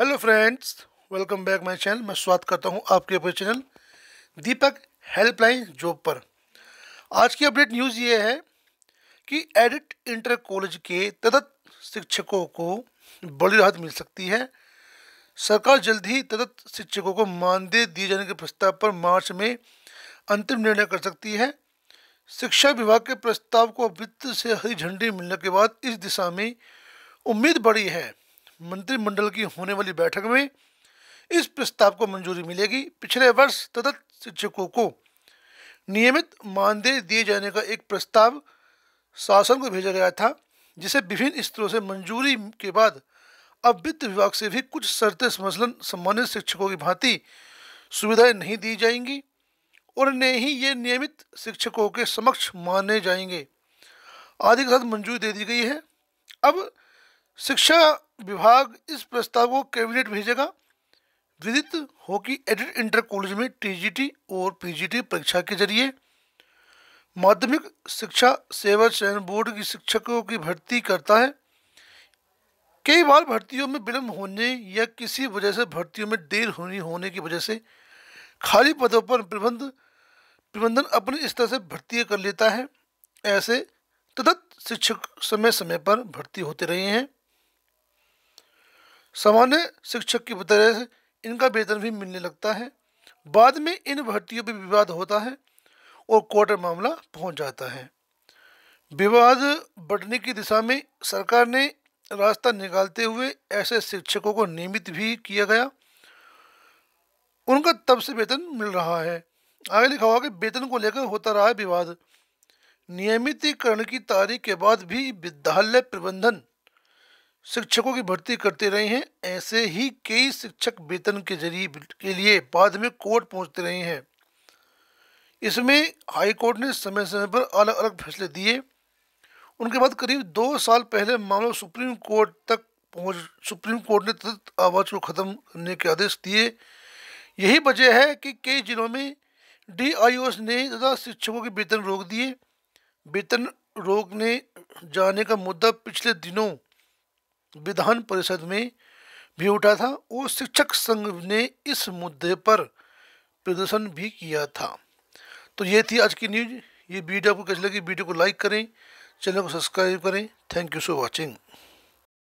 hello friends welcome back my channel मैं स्वागत करता हूं आपके अपने चैनल दीपक हेल्पलाइन जॉब पर आज की अपडेट न्यूज़ ये है कि एडिट इंटर कॉलेज के तदत शिक्षकों को बड़ी राहत मिल सकती है सरकार जल्द ही तदत शिक्षकों को मानदेय दिए जाने के प्रस्ताव पर मार्च में अंतिम निर्णय कर सकती है शिक्षा विभाग के प्रस्ताव को वित्त से हरी झंडी मिलने के बाद इस दिशा में उम्मीद बढ़ी है मंत्रिमंडल की होने वाली बैठक में इस प्रस्ताव को मंजूरी मिलेगी पिछले वर्ष तदत शिक्षकों को नियमित मानदेय दिए जाने का एक प्रस्ताव शासन को भेजा गया था जिसे विभिन्न स्तरों से मंजूरी के बाद अब वित्त विभाग से भी कुछ शर्तें मसलन सम्मानित शिक्षकों की भांति सुविधाएं नहीं दी जाएंगी और न ही ये नियमित शिक्षकों के समक्ष माने जाएंगे आदि के साथ मंजूरी दे दी गई है अब शिक्षा विभाग इस प्रस्ताव को कैबिनेट भेजेगा विदित हो कि एडिट इंटर कॉलेज में टीजीटी और पीजीटी परीक्षा के जरिए माध्यमिक शिक्षा सेवा चयन बोर्ड की शिक्षकों की भर्ती करता है कई बार भर्तियों में विलम्ब होने या किसी वजह से भर्तियों में देर होनी होने की वजह से खाली पदों पर प्रबंध प्रबंधन अपने स्तर से भर्ती कर लेता है ऐसे तदत शिक्षक समय समय पर भर्ती होते रहे हैं सामान्य शिक्षक की तरह इनका वेतन भी मिलने लगता है बाद में इन भर्तियों पर विवाद होता है और कोर्ट मामला पहुंच जाता है विवाद बढ़ने की दिशा में सरकार ने रास्ता निकालते हुए ऐसे शिक्षकों को नियमित भी किया गया उनका तब से वेतन मिल रहा है आगे लिखा हुआ कि वेतन को लेकर होता रहा है विवाद नियमितीकरण की तारीख के बाद भी विद्यालय प्रबंधन शिक्षकों की भर्ती करते रहे हैं ऐसे ही कई शिक्षक वेतन के जरिए के लिए बाद में कोर्ट पहुंचते रहे हैं इसमें हाई कोर्ट ने समय समय पर अलग अलग फैसले दिए उनके बाद करीब दो साल पहले मामला सुप्रीम कोर्ट तक पहुंच सुप्रीम कोर्ट ने तुरंत आवाज़ को ख़त्म करने के आदेश दिए यही वजह है कि कई जिलों में डी ने तथा शिक्षकों के वेतन रोक दिए वेतन रोकने जाने का मुद्दा पिछले दिनों विधान परिषद में भी उठा था और शिक्षक संघ ने इस मुद्दे पर प्रदर्शन भी किया था तो ये थी आज की न्यूज ये वीडियो आपको कैसी लगी वीडियो को लाइक करें चैनल को सब्सक्राइब करें थैंक यू सो वॉचिंग